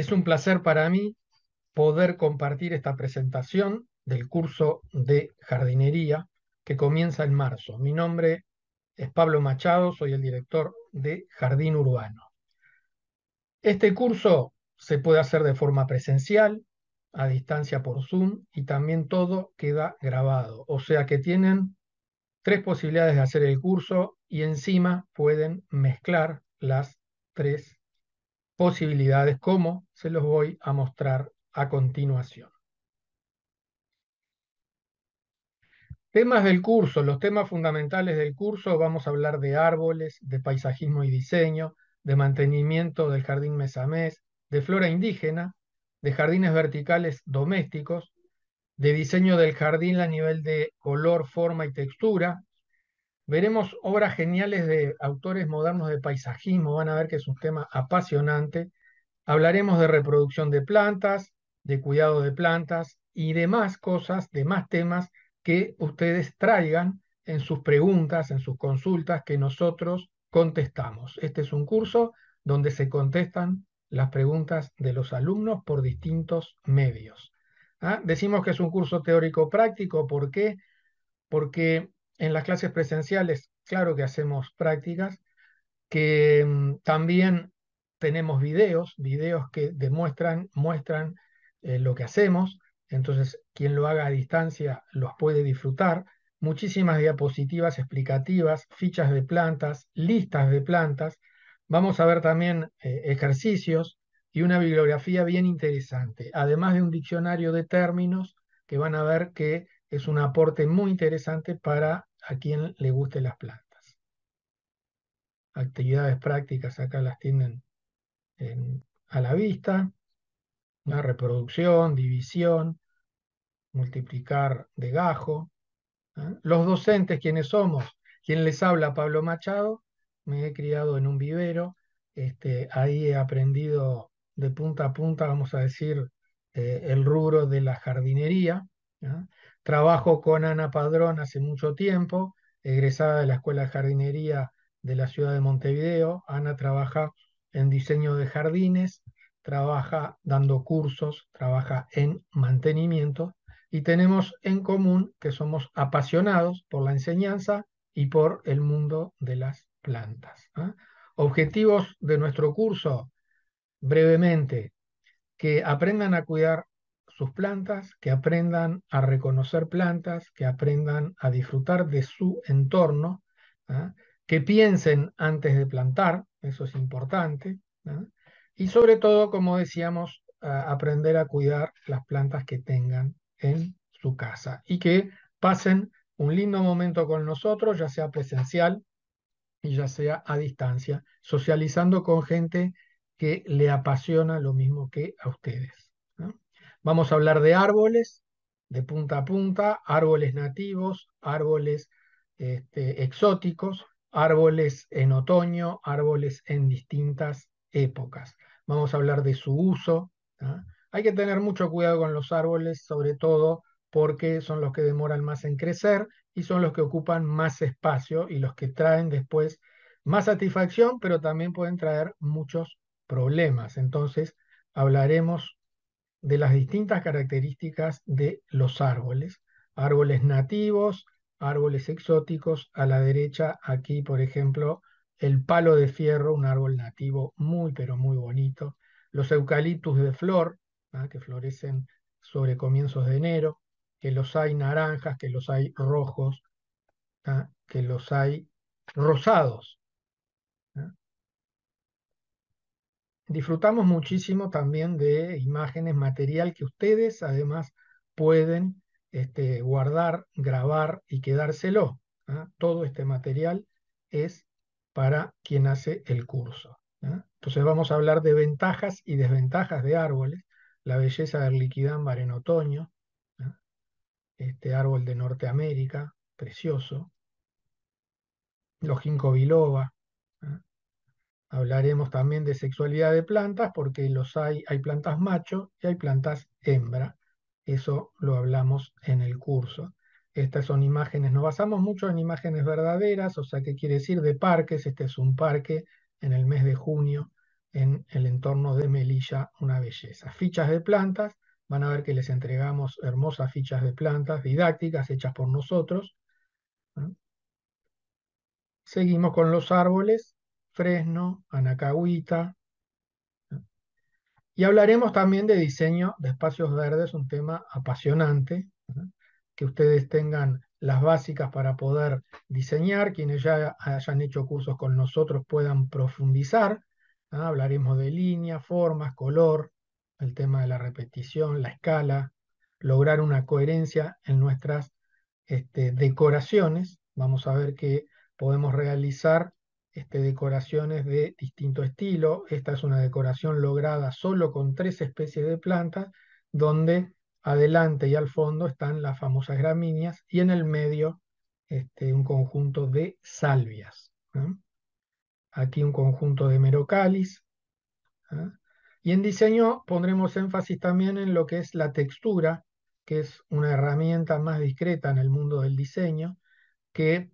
Es un placer para mí poder compartir esta presentación del curso de jardinería que comienza en marzo. Mi nombre es Pablo Machado, soy el director de Jardín Urbano. Este curso se puede hacer de forma presencial, a distancia por Zoom y también todo queda grabado. O sea que tienen tres posibilidades de hacer el curso y encima pueden mezclar las tres posibilidades como se los voy a mostrar a continuación. Temas del curso, los temas fundamentales del curso, vamos a hablar de árboles, de paisajismo y diseño, de mantenimiento del jardín mes a mes, de flora indígena, de jardines verticales domésticos, de diseño del jardín a nivel de color, forma y textura, Veremos obras geniales de autores modernos de paisajismo, van a ver que es un tema apasionante. Hablaremos de reproducción de plantas, de cuidado de plantas y demás cosas, demás temas que ustedes traigan en sus preguntas, en sus consultas que nosotros contestamos. Este es un curso donde se contestan las preguntas de los alumnos por distintos medios. ¿Ah? Decimos que es un curso teórico práctico, ¿por qué? Porque en las clases presenciales, claro que hacemos prácticas, que mm, también tenemos videos, videos que demuestran, muestran eh, lo que hacemos, entonces quien lo haga a distancia los puede disfrutar, muchísimas diapositivas explicativas, fichas de plantas, listas de plantas, vamos a ver también eh, ejercicios y una bibliografía bien interesante, además de un diccionario de términos que van a ver que es un aporte muy interesante para a quien le guste las plantas. Actividades prácticas acá las tienen em, a la vista. La reproducción, división, multiplicar de gajo. Los docentes, quienes somos, quien les habla Pablo Machado, me he criado en un vivero, este, ahí he aprendido de punta a punta, vamos a decir, eh, el rubro de la jardinería. Trabajo con Ana Padrón hace mucho tiempo, egresada de la Escuela de Jardinería de la ciudad de Montevideo. Ana trabaja en diseño de jardines, trabaja dando cursos, trabaja en mantenimiento y tenemos en común que somos apasionados por la enseñanza y por el mundo de las plantas. ¿ah? Objetivos de nuestro curso, brevemente, que aprendan a cuidar sus plantas, que aprendan a reconocer plantas, que aprendan a disfrutar de su entorno, ¿ah? que piensen antes de plantar, eso es importante, ¿ah? y sobre todo, como decíamos, aprender a cuidar las plantas que tengan en su casa y que pasen un lindo momento con nosotros, ya sea presencial y ya sea a distancia, socializando con gente que le apasiona lo mismo que a ustedes. Vamos a hablar de árboles, de punta a punta, árboles nativos, árboles este, exóticos, árboles en otoño, árboles en distintas épocas. Vamos a hablar de su uso. ¿ah? Hay que tener mucho cuidado con los árboles, sobre todo porque son los que demoran más en crecer y son los que ocupan más espacio y los que traen después más satisfacción, pero también pueden traer muchos problemas. Entonces, hablaremos de las distintas características de los árboles. Árboles nativos, árboles exóticos. A la derecha, aquí, por ejemplo, el palo de fierro, un árbol nativo muy, pero muy bonito. Los eucaliptus de flor, ¿ah? que florecen sobre comienzos de enero, que los hay naranjas, que los hay rojos, ¿ah? que los hay rosados. disfrutamos muchísimo también de imágenes, material que ustedes además pueden este, guardar, grabar y quedárselo. ¿ah? Todo este material es para quien hace el curso. ¿ah? Entonces vamos a hablar de ventajas y desventajas de árboles, la belleza del liquidámbar en otoño, ¿ah? este árbol de Norteamérica, precioso, los ginkgo biloba, Hablaremos también de sexualidad de plantas porque los hay, hay plantas macho y hay plantas hembra. Eso lo hablamos en el curso. Estas son imágenes, nos basamos mucho en imágenes verdaderas, o sea, ¿qué quiere decir de parques. Este es un parque en el mes de junio en el entorno de Melilla, una belleza. Fichas de plantas, van a ver que les entregamos hermosas fichas de plantas didácticas hechas por nosotros. Seguimos con los árboles Fresno, Anacahuita. Y hablaremos también de diseño de espacios verdes, un tema apasionante, que ustedes tengan las básicas para poder diseñar, quienes ya hayan hecho cursos con nosotros puedan profundizar. Hablaremos de líneas, formas, color, el tema de la repetición, la escala, lograr una coherencia en nuestras este, decoraciones. Vamos a ver qué podemos realizar este, decoraciones de distinto estilo. Esta es una decoración lograda solo con tres especies de plantas, donde adelante y al fondo están las famosas gramíneas y en el medio este, un conjunto de salvias. Aquí un conjunto de merocalis. ¿ah? Y en diseño pondremos énfasis también en lo que es la textura, que es una herramienta más discreta en el mundo del diseño, que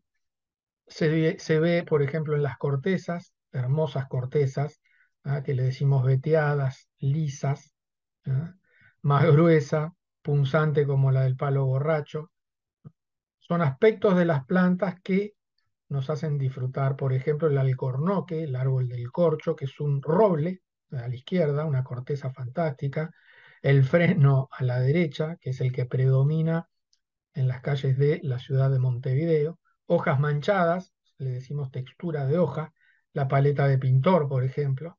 se ve, por ejemplo, en las cortezas, hermosas cortezas, ¿ah? que le decimos veteadas, lisas, ¿ah? más gruesa, punzante como la del palo borracho. Son aspectos de las plantas que nos hacen disfrutar, por ejemplo, el alcornoque, el árbol del corcho, que es un roble ¿ah? a la izquierda, una corteza fantástica, el fresno a la derecha, que es el que predomina en las calles de la ciudad de Montevideo, hojas manchadas, le decimos textura de hoja, la paleta de pintor, por ejemplo.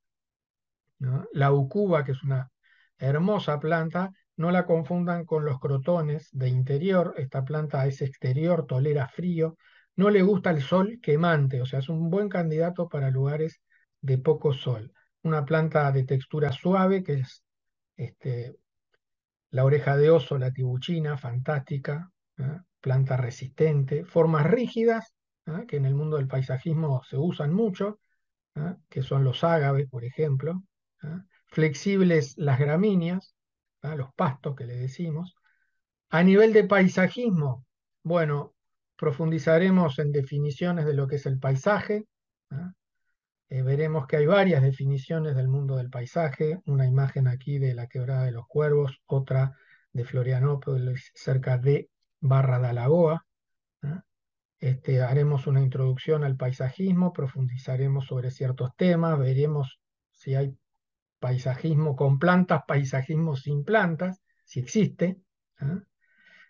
La ucuba, que es una hermosa planta, no la confundan con los crotones de interior, esta planta es exterior, tolera frío, no le gusta el sol quemante, o sea, es un buen candidato para lugares de poco sol. Una planta de textura suave, que es este, la oreja de oso, la tibuchina, fantástica, planta resistente, formas rígidas, ¿ah? que en el mundo del paisajismo se usan mucho, ¿ah? que son los ágaves, por ejemplo, ¿ah? flexibles las gramíneas, los pastos que le decimos. A nivel de paisajismo, bueno, profundizaremos en definiciones de lo que es el paisaje. Eh, veremos que hay varias definiciones del mundo del paisaje, una imagen aquí de la quebrada de los cuervos, otra de Florianópolis cerca de barra de Este, haremos una introducción al paisajismo, profundizaremos sobre ciertos temas, veremos si hay paisajismo con plantas, paisajismo sin plantas, si existe.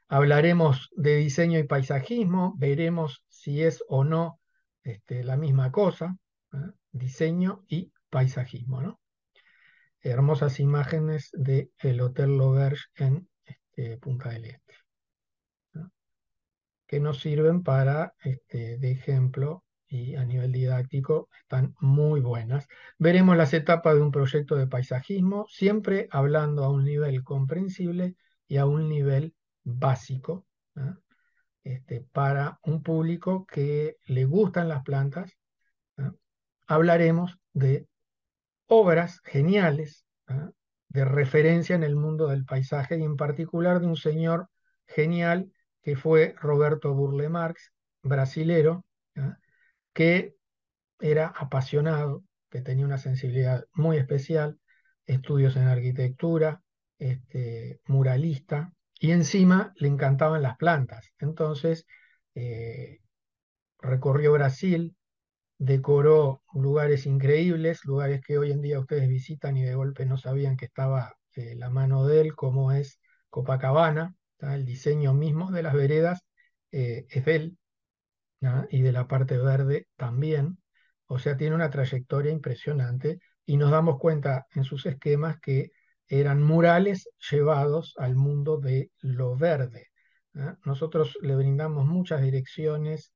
Hablaremos de diseño y paisajismo, veremos si es o no este, la misma cosa, diseño y paisajismo. Hermosas imágenes del Hotel Loverge en este, Punta del Este que nos sirven para, este, de ejemplo, y a nivel didáctico están muy buenas. Veremos las etapas de un proyecto de paisajismo, siempre hablando a un nivel comprensible y a un nivel básico, ¿ah? este, para un público que le gustan las plantas. ¿ah? Hablaremos de obras geniales, ¿ah? de referencia en el mundo del paisaje y en particular de un señor genial que fue Roberto Burle Marx, brasilero, que era apasionado, que tenía una sensibilidad muy especial, estudios en arquitectura, este, muralista, y encima le encantaban las plantas. Entonces, eh, recorrió Brasil, decoró lugares increíbles, lugares que hoy en día ustedes visitan y de golpe no sabían que estaba eh, la mano de él, como es Copacabana, el diseño mismo de las veredas eh, es de él y de la parte verde también. O sea, tiene una trayectoria impresionante y nos damos cuenta en sus esquemas que eran murales llevados al mundo de lo verde. Nosotros le brindamos muchas direcciones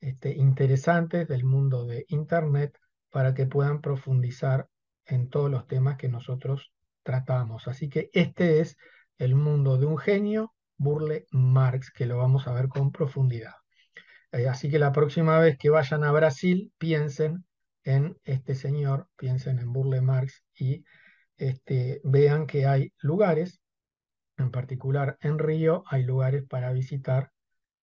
este, interesantes del mundo de Internet para que puedan profundizar en todos los temas que nosotros tratamos. Así que este es el mundo de un genio Burle Marx, que lo vamos a ver con profundidad. Eh, así que la próxima vez que vayan a Brasil, piensen en este señor, piensen en Burle Marx y este, vean que hay lugares, en particular en Río, hay lugares para visitar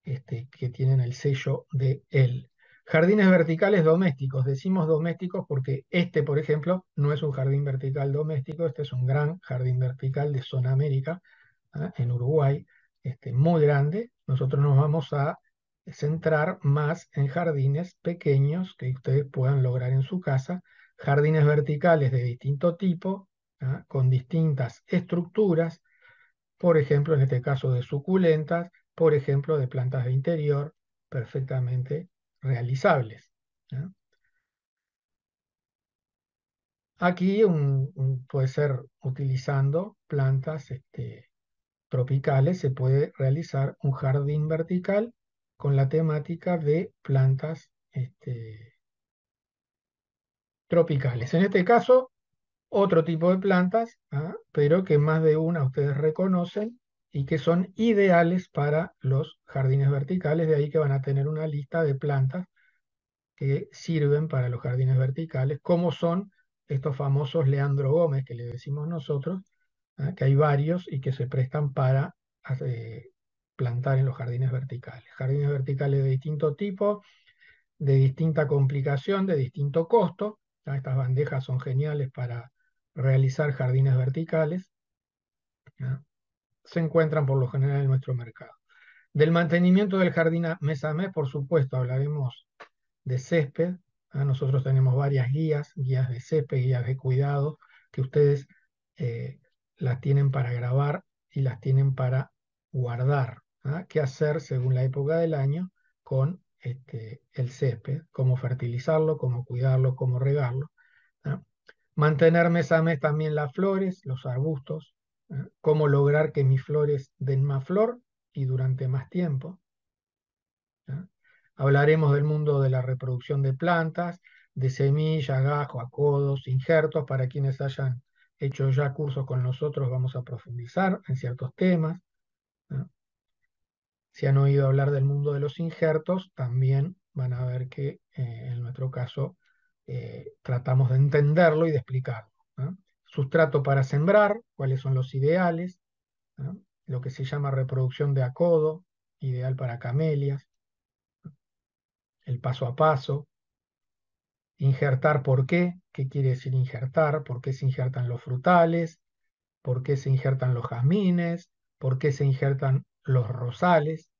este, que tienen el sello de él. Jardines verticales domésticos. Decimos domésticos porque este, por ejemplo, no es un jardín vertical doméstico, este es un gran jardín vertical de Zona América, ¿eh? en Uruguay, este, muy grande, nosotros nos vamos a centrar más en jardines pequeños que ustedes puedan lograr en su casa, jardines verticales de distinto tipo, ¿ah? con distintas estructuras, por ejemplo, en este caso de suculentas, por ejemplo, de plantas de interior, perfectamente realizables. ¿ah? Aquí puede ser utilizando plantas este, tropicales se puede realizar un jardín vertical con la temática de plantas este, tropicales. En este caso, otro tipo de plantas, ¿ah? pero que más de una ustedes reconocen y que son ideales para los jardines verticales, de ahí que van a tener una lista de plantas que sirven para los jardines verticales, como son estos famosos Leandro Gómez, que le decimos nosotros, ¿ah? que hay varios y que se prestan para eh, plantar en los jardines verticales. Jardines verticales de distinto tipo, de distinta complicación, de distinto costo. Estas bandejas son geniales para realizar jardines verticales. Se encuentran por lo general en nuestro mercado. Del mantenimiento del jardín mes a mes, por supuesto, hablaremos de césped. ¿ah? Nosotros tenemos varias guías, guías de césped, guías de cuidado, que ustedes eh, las tienen para grabar y las tienen para guardar. ¿ah? ¿Qué hacer según la época del año con este, el césped? ¿Cómo fertilizarlo? ¿Cómo cuidarlo? ¿Cómo regarlo? ¿Ah? Mantener mes a mes también las flores, los arbustos. ¿ah? ¿Cómo lograr que mis flores den más flor y durante más tiempo? Hablaremos del mundo de la reproducción de plantas, de semillas, gajos, acodos, injertos, para quienes hayan hecho ya cursos con nosotros, vamos a profundizar en ciertos temas. Si han oído hablar del mundo de los injertos, también van a ver que eh, en nuestro caso eh, tratamos de entenderlo y de explicarlo. Sustrato para sembrar, cuáles son los ideales, lo que se llama reproducción de acodo, ideal para camelias, el paso a paso, injertar por qué, qué quiere decir injertar, por qué se injertan los frutales, por qué se injertan los jazmines, por qué se injertan los rosales,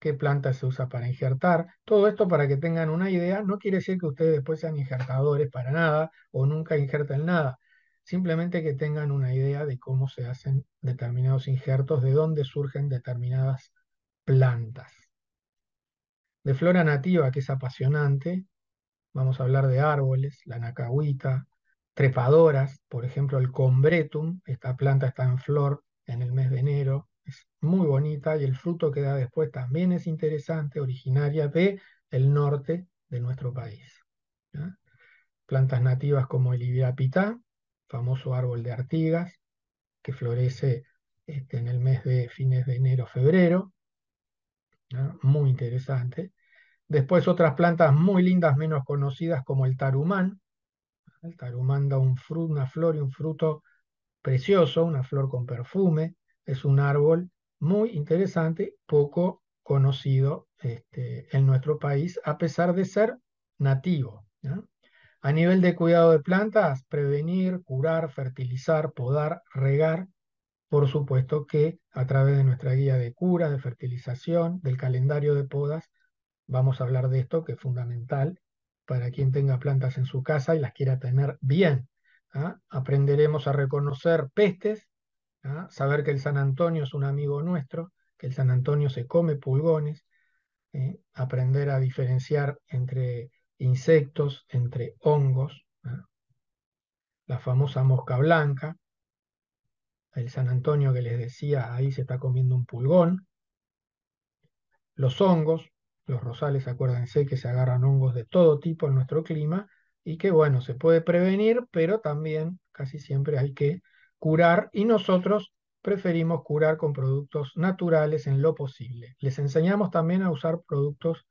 qué planta se usa para injertar. Todo esto para que tengan una idea, no quiere decir que ustedes después sean injertadores para nada o nunca injerten nada. Simplemente que tengan una idea de cómo se hacen determinados injertos, de dónde surgen determinadas plantas. De flora nativa, que es apasionante, vamos a hablar de árboles, la nacahuita, trepadoras, por ejemplo el combretum, esta planta está en flor en el mes de enero, es muy bonita y el fruto que da después también es interesante, originaria de el norte de nuestro país. Plantas nativas como el Pita, famoso árbol de Artigas, que florece este, en el mes de fines de enero, febrero, muy interesante. Después otras plantas muy lindas, menos conocidas, como el tarumán. El tarumán da un fruto, una flor y un fruto precioso, una flor con perfume. Es un árbol muy interesante, poco conocido este, en nuestro país, a pesar de ser nativo. A nivel de cuidado de plantas, prevenir, curar, fertilizar, podar, regar. Por supuesto que a través de nuestra guía de cura, de fertilización, del calendario de podas, Vamos a hablar de esto que es fundamental para quien tenga plantas en su casa y las quiera tener bien. ¿ah? Aprenderemos a reconocer pestes, ¿ah? saber que el San Antonio es un amigo nuestro, que el San Antonio se come pulgones, ¿eh? aprender a diferenciar entre insectos, entre hongos, ¿ah? la famosa mosca blanca, el San Antonio que les decía, ahí se está comiendo un pulgón, los hongos, los rosales, acuérdense que se agarran hongos de todo tipo en nuestro clima y que bueno, se puede prevenir, pero también casi siempre hay que curar y nosotros preferimos curar con productos naturales en lo posible. Les enseñamos también a usar productos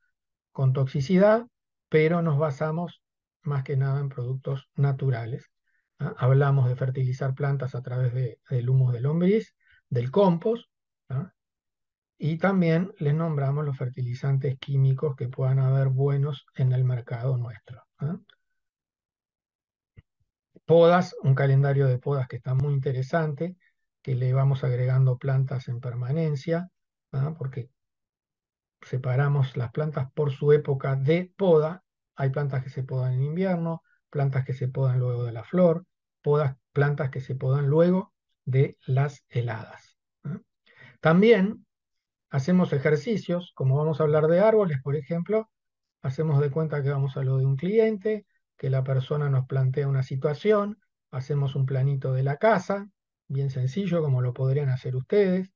con toxicidad, pero nos basamos más que nada en productos naturales. ¿ah? Hablamos de fertilizar plantas a través del humus de lombriz, del compost, ¿ah? Y también les nombramos los fertilizantes químicos que puedan haber buenos en el mercado nuestro. ¿ah? Podas, un calendario de podas que está muy interesante, que le vamos agregando plantas en permanencia, ¿ah? porque separamos las plantas por su época de poda. Hay plantas que se podan en invierno, plantas que se podan luego de la flor, podas, plantas que se podan luego de las heladas. ¿ah? También hacemos ejercicios, como vamos a hablar de árboles, por ejemplo, hacemos de cuenta que vamos a lo de un cliente, que la persona nos plantea una situación, hacemos un planito de la casa, bien sencillo como lo podrían hacer ustedes.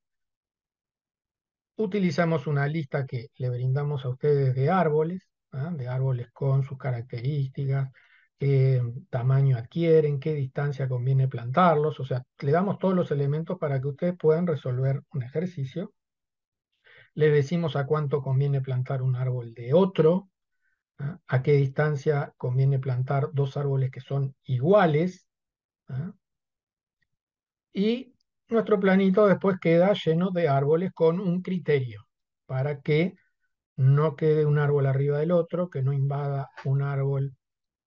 Utilizamos una lista que le brindamos a ustedes de árboles, ¿ah? de árboles con sus características, qué tamaño adquieren, qué distancia conviene plantarlos, o sea, le damos todos los elementos para que ustedes puedan resolver un ejercicio le decimos a cuánto conviene plantar un árbol de otro, ¿ah? a qué distancia conviene plantar dos árboles que son iguales, ¿ah? y nuestro planito después queda lleno de árboles con un criterio para que no quede un árbol arriba del otro, que no invada un árbol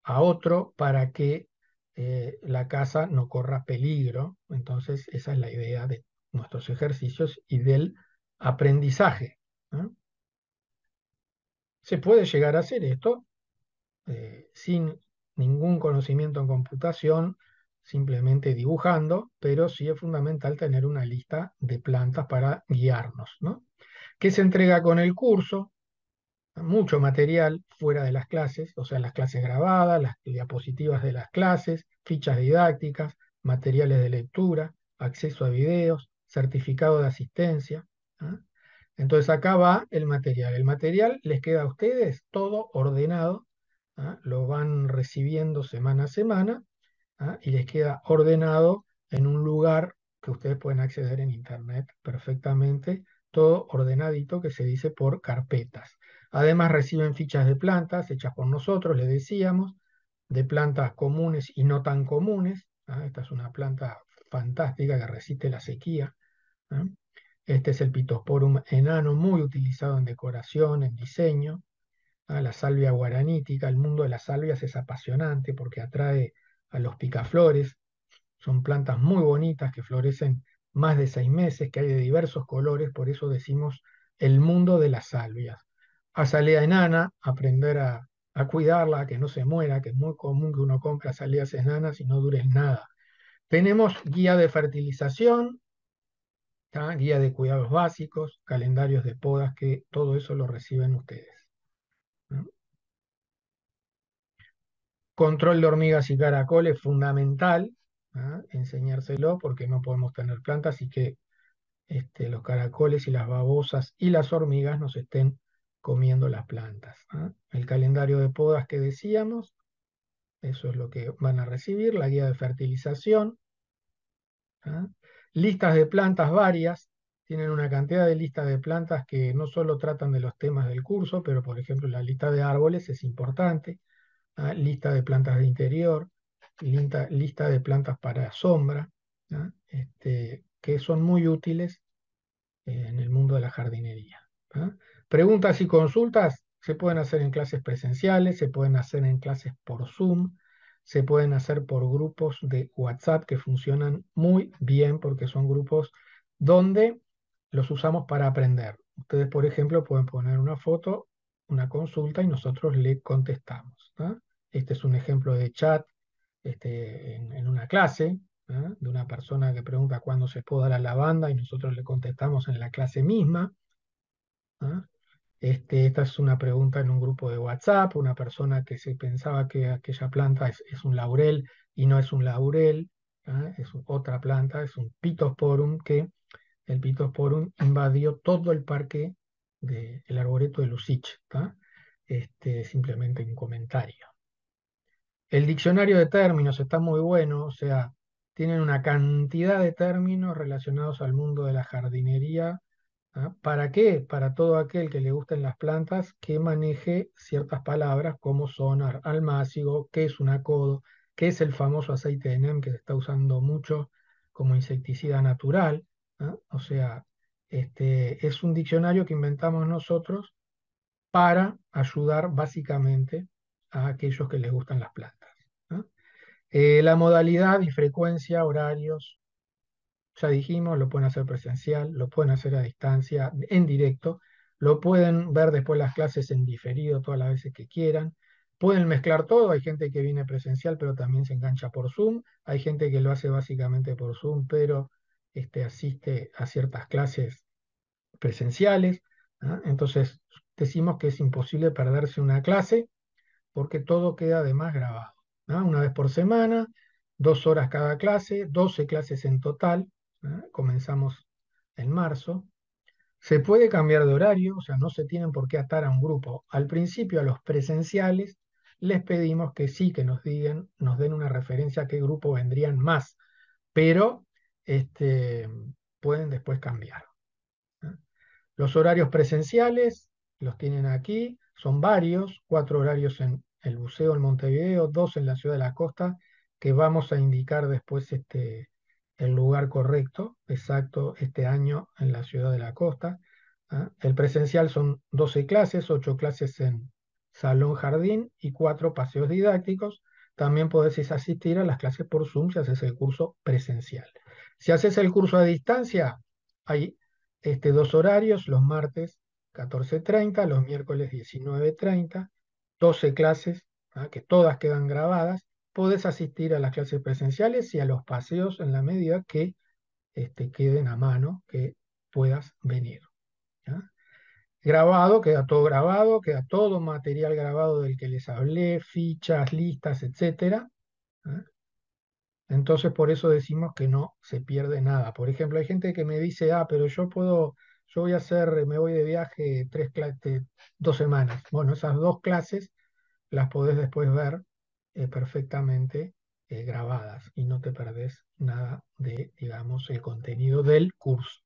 a otro, para que eh, la casa no corra peligro. Entonces, esa es la idea de nuestros ejercicios y del aprendizaje. Se puede llegar a hacer esto eh, sin ningún conocimiento en computación, simplemente dibujando, pero sí es fundamental tener una lista de plantas para guiarnos. ¿Qué se entrega con el curso? Mucho material fuera de las clases, o sea, las clases grabadas, las diapositivas de las clases, fichas didácticas, materiales de lectura, acceso a videos, certificado de asistencia, entonces acá va el material. El material les queda a ustedes todo ordenado, lo van recibiendo semana a semana y les queda ordenado en un lugar que ustedes pueden acceder en internet perfectamente, todo ordenadito que se dice por carpetas. Además reciben fichas de plantas hechas por nosotros, les decíamos, de plantas comunes y no tan comunes. Esta es una planta fantástica que resiste la sequía. Este es el Pitosporum enano, muy utilizado en decoración, en diseño. Ah, la salvia guaranítica, el mundo de las salvias es apasionante porque atrae a los picaflores. Son plantas muy bonitas que florecen más de seis meses, que hay de diversos colores, por eso decimos el mundo de las salvias. Azalea enana, aprender a, cuidarla, que no se muera, que es muy común que uno compre azaleas enanas y no dure nada. Tenemos guía de fertilización, ¿ah? guía de cuidados básicos, calendarios de podas, que todo eso lo reciben ustedes. Control de hormigas y caracoles, fundamental, ¿ah? enseñárselo porque no podemos tener plantas y que este, los caracoles y las babosas y las hormigas nos estén comiendo las plantas. ¿ah? El calendario de podas que decíamos, eso es lo que van a recibir, la guía de fertilización, listas de plantas varias, tienen una cantidad de listas de plantas que no solo tratan de los temas del curso, pero por ejemplo la lista de árboles es importante, lista de plantas de interior, lista, lista de plantas para sombra, este, que son muy útiles eh, en el mundo de la jardinería. Preguntas y consultas se pueden hacer en clases presenciales, se pueden hacer en clases por Zoom, se pueden hacer por grupos de WhatsApp que funcionan muy bien porque son grupos donde los usamos para aprender. Ustedes, por ejemplo, pueden poner una foto, una consulta y nosotros le contestamos. Este es un ejemplo de chat este, en, una clase, de una persona que pregunta cuándo se poda la lavanda y nosotros le contestamos en la clase misma. Este, esta es una pregunta en un grupo de WhatsApp, una persona que se pensaba que aquella planta es, un laurel y no es un laurel, ¿ah? es otra planta, es un pitosporum que el pitosporum invadió todo el parque del arboreto de Lusich. Este, simplemente un comentario. El diccionario de términos está muy bueno, o sea, tienen una cantidad de términos relacionados al mundo de la jardinería ¿ah? ¿Para qué? Para todo aquel que le gusten las plantas que maneje ciertas palabras como sonar, almácigo, qué es un acodo, qué es el famoso aceite de NEM que se está usando mucho como insecticida natural. ¿ah? O sea, este, es un diccionario que inventamos nosotros para ayudar básicamente a aquellos que les gustan las plantas. ¿ah? Eh, la modalidad y frecuencia, horarios, ya dijimos, lo pueden hacer presencial, lo pueden hacer a distancia, en directo, lo pueden ver después las clases en diferido todas las veces que quieran, pueden mezclar todo, hay gente que viene presencial pero también se engancha por Zoom, hay gente que lo hace básicamente por Zoom pero este, asiste a ciertas clases presenciales, entonces decimos que es imposible perderse una clase porque todo queda además grabado, una vez por semana, dos horas cada clase, 12 clases en total, ¿eh? comenzamos en marzo. Se puede cambiar de horario, o sea, no se tienen por qué atar a un grupo. Al principio a los presenciales les pedimos que sí, que nos digan, nos den una referencia a qué grupo vendrían más, pero este, pueden después cambiar. ¿eh? Los horarios presenciales los tienen aquí, son varios, cuatro horarios en el buceo en Montevideo, dos en la ciudad de la costa, que vamos a indicar después este, el lugar correcto, exacto, este año en la ciudad de la costa. ¿ah? El presencial son 12 clases, 8 clases en salón jardín y 4 paseos didácticos. También podéis asistir a las clases por Zoom si haces el curso presencial. Si haces el curso a distancia, hay este, dos horarios, los martes 14.30, los miércoles 19.30, 12 clases, ¿ah? que todas quedan grabadas, podés asistir a las clases presenciales y a los paseos en la medida que este, queden a mano, que puedas venir. Grabado, queda todo grabado, queda todo material grabado del que les hablé, fichas, listas, etc. Entonces por eso decimos que no se pierde nada. Por ejemplo, hay gente que me dice, ah, pero yo puedo, yo voy a hacer, me voy de viaje tres dos semanas. Bueno, esas dos clases las podés después ver eh, perfectamente eh, grabadas y no te perdés nada de, digamos, el contenido del curso.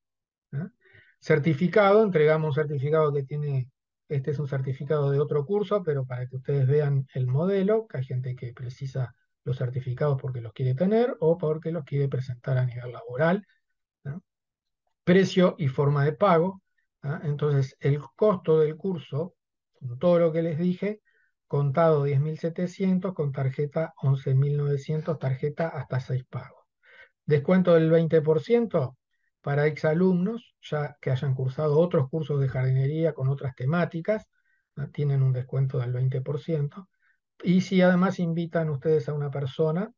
Certificado, entregamos un certificado que tiene, este es un certificado de otro curso, pero para que ustedes vean el modelo, que hay gente que precisa los certificados porque los quiere tener o porque los quiere presentar a nivel laboral. Precio y forma de pago. Entonces, el costo del curso, con todo lo que les dije, contado 10.700, con tarjeta 11.900, tarjeta hasta 6 pagos. Descuento del 20% para exalumnos, ya que hayan cursado otros cursos de jardinería con otras temáticas, ah, tienen un descuento del 20%. Y si además invitan ustedes a una persona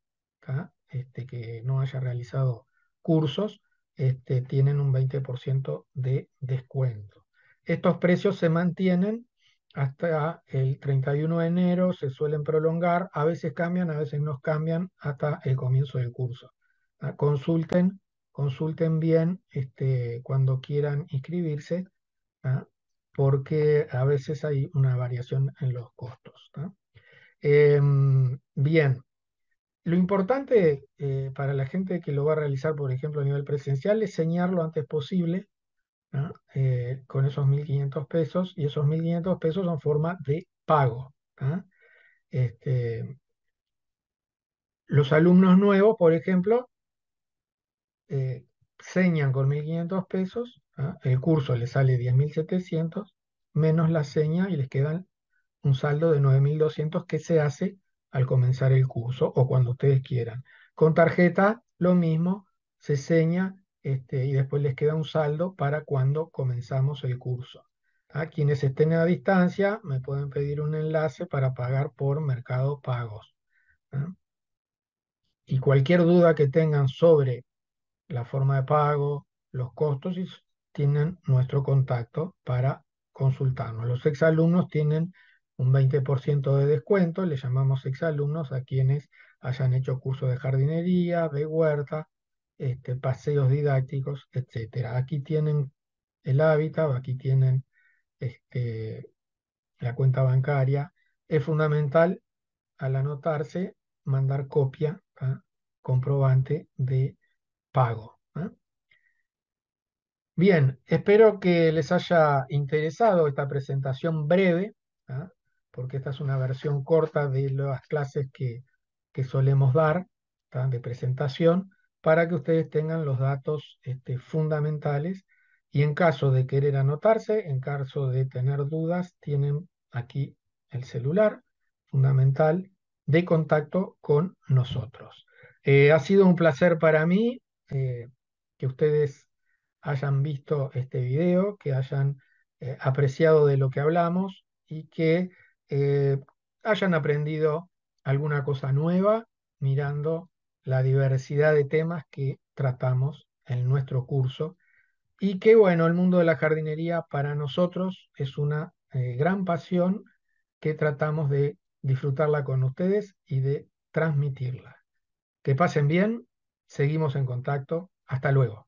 este, que no haya realizado cursos, este, tienen un 20% de descuento. Estos precios se mantienen hasta el 31 de enero, se suelen prolongar, a veces cambian, a veces no cambian hasta el comienzo del curso. ¿ah? Consulten, consulten bien este, cuando quieran inscribirse, ¿ah? porque a veces hay una variación en los costos. ¿ah? Em, bien, lo importante eh, para la gente que lo va a realizar, por ejemplo, a nivel presencial, es señarlo antes posible eh, con esos 1.500 pesos y esos 1.500 pesos son forma de pago. ¿ah? Este, los alumnos nuevos, por ejemplo, eh, señan con 1.500 pesos, ¿ah? el curso les sale 10.700 menos la seña y les quedan un saldo de 9.200 que se hace al comenzar el curso o cuando ustedes quieran. Con tarjeta, lo mismo, se seña este, y después les queda un saldo para cuando comenzamos el curso. A quienes estén a distancia me pueden pedir un enlace para pagar por Mercado Pagos. Y cualquier duda que tengan sobre la forma de pago, los costos, tienen nuestro contacto para consultarnos. Los exalumnos tienen un 20% de descuento, le llamamos exalumnos a quienes hayan hecho cursos de jardinería, de huerta, este, paseos didácticos, etcétera. Aquí tienen el hábitat, aquí tienen este, la cuenta bancaria. Es fundamental al anotarse mandar copia, ¿ah? comprobante de pago. ¿ah? Bien, espero que les haya interesado esta presentación breve, ¿ah? porque esta es una versión corta de las clases que solemos dar de presentación para que ustedes tengan los datos este, fundamentales y en caso de querer anotarse, en caso de tener dudas, tienen aquí el celular fundamental de contacto con nosotros. Eh, ha sido un placer para mí eh, que ustedes hayan visto este video, que hayan eh, apreciado de lo que hablamos y que hayan aprendido alguna cosa nueva mirando la diversidad de temas que tratamos en nuestro curso y que bueno, el mundo de la jardinería para nosotros es una eh, gran pasión que tratamos de disfrutarla con ustedes y de transmitirla. Que pasen bien, seguimos en contacto, hasta luego.